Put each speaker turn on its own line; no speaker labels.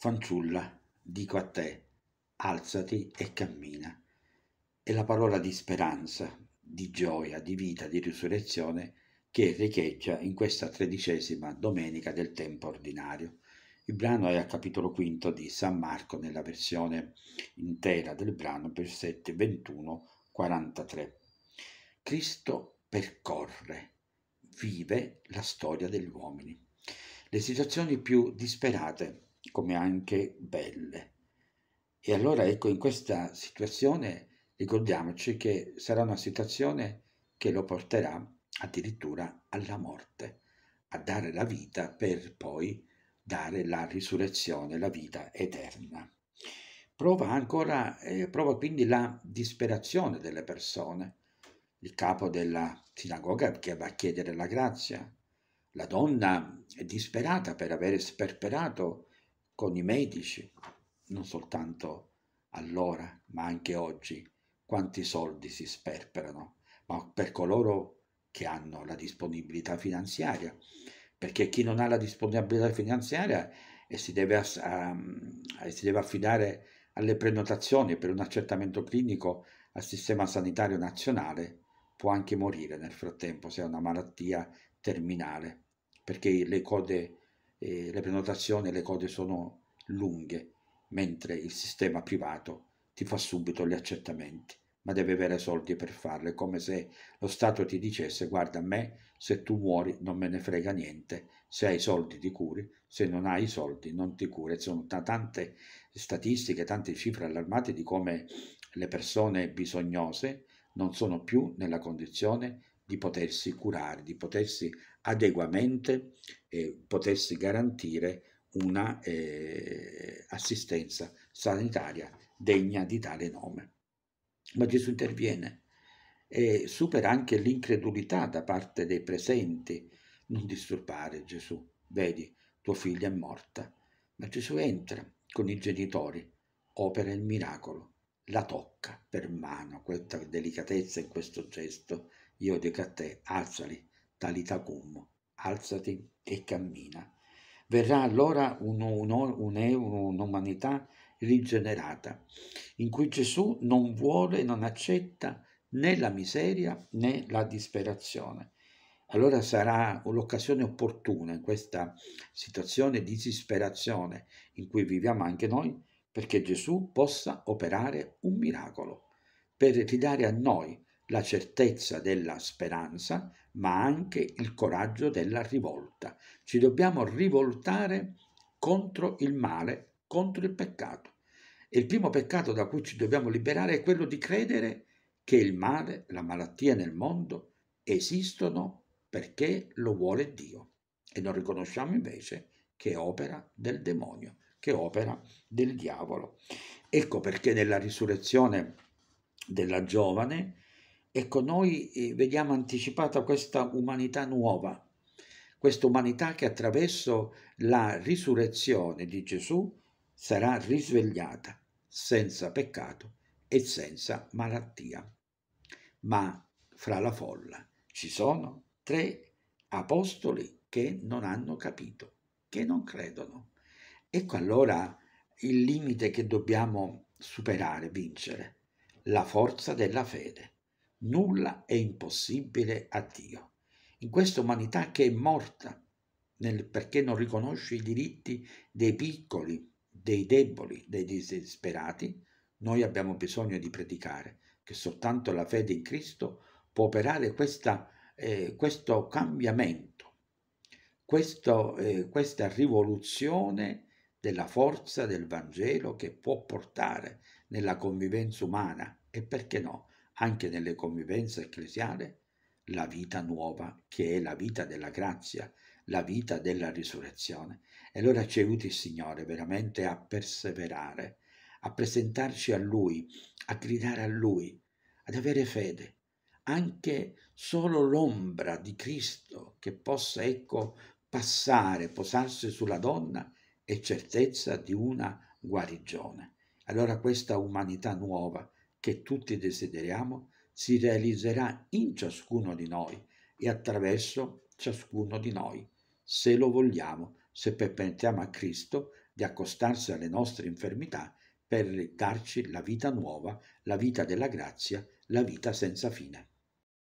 fanciulla, dico a te, alzati e cammina. È la parola di speranza, di gioia, di vita, di risurrezione che richeggia in questa tredicesima domenica del tempo ordinario. Il brano è a capitolo quinto di San Marco nella versione intera del brano, versetti 21-43. Cristo percorre, vive la storia degli uomini. Le situazioni più disperate come anche belle. E allora ecco, in questa situazione ricordiamoci che sarà una situazione che lo porterà addirittura alla morte, a dare la vita per poi dare la risurrezione, la vita eterna. Prova ancora, eh, prova quindi la disperazione delle persone, il capo della sinagoga che va a chiedere la grazia, la donna è disperata per aver sperperato con i medici, non soltanto allora, ma anche oggi, quanti soldi si sperperano, ma per coloro che hanno la disponibilità finanziaria, perché chi non ha la disponibilità finanziaria e si deve, um, e si deve affidare alle prenotazioni per un accertamento clinico al sistema sanitario nazionale, può anche morire nel frattempo se ha una malattia terminale, perché le code eh, le prenotazioni e le code sono lunghe, mentre il sistema privato ti fa subito gli accertamenti, ma deve avere soldi per farle, È come se lo Stato ti dicesse guarda a me, se tu muori non me ne frega niente, se hai soldi ti curi, se non hai soldi non ti curi. Sono t- tante statistiche, tante cifre allarmate di come le persone bisognose non sono più nella condizione di potersi curare, di potersi adeguamente eh, potersi garantire una eh, assistenza sanitaria degna di tale nome. Ma Gesù interviene e supera anche l'incredulità da parte dei presenti. Non disturbare Gesù, vedi, tua figlia è morta. Ma Gesù entra con i genitori, opera il miracolo, la tocca per mano, questa delicatezza in questo gesto io dico a te, alzali, talita alzati e cammina. Verrà allora un'umanità rigenerata, in cui Gesù non vuole, non accetta né la miseria né la disperazione. Allora sarà l'occasione opportuna in questa situazione di disperazione in cui viviamo anche noi, perché Gesù possa operare un miracolo per ridare a noi la certezza della speranza, ma anche il coraggio della rivolta. Ci dobbiamo rivoltare contro il male, contro il peccato. E il primo peccato da cui ci dobbiamo liberare è quello di credere che il male, la malattia nel mondo esistono perché lo vuole Dio e non riconosciamo invece che è opera del demonio, che è opera del diavolo. Ecco perché nella risurrezione della giovane Ecco, noi eh, vediamo anticipata questa umanità nuova, questa umanità che attraverso la risurrezione di Gesù sarà risvegliata senza peccato e senza malattia. Ma fra la folla ci sono tre apostoli che non hanno capito, che non credono. Ecco allora il limite che dobbiamo superare, vincere, la forza della fede. Nulla è impossibile a Dio. In questa umanità che è morta nel, perché non riconosce i diritti dei piccoli, dei deboli, dei disperati, noi abbiamo bisogno di predicare che soltanto la fede in Cristo può operare questa, eh, questo cambiamento, questo, eh, questa rivoluzione della forza del Vangelo che può portare nella convivenza umana e perché no, anche nelle convivenze ecclesiali, la vita nuova, che è la vita della grazia, la vita della risurrezione. E allora ci aiuti il Signore veramente a perseverare, a presentarci a Lui, a gridare a Lui, ad avere fede, anche solo l'ombra di Cristo che possa, ecco, passare, posarsi sulla donna è certezza di una guarigione. Allora questa umanità nuova, che tutti desideriamo si realizzerà in ciascuno di noi e attraverso ciascuno di noi, se lo vogliamo, se permettiamo a Cristo di accostarsi alle nostre infermità per darci la vita nuova, la vita della grazia, la vita senza fine.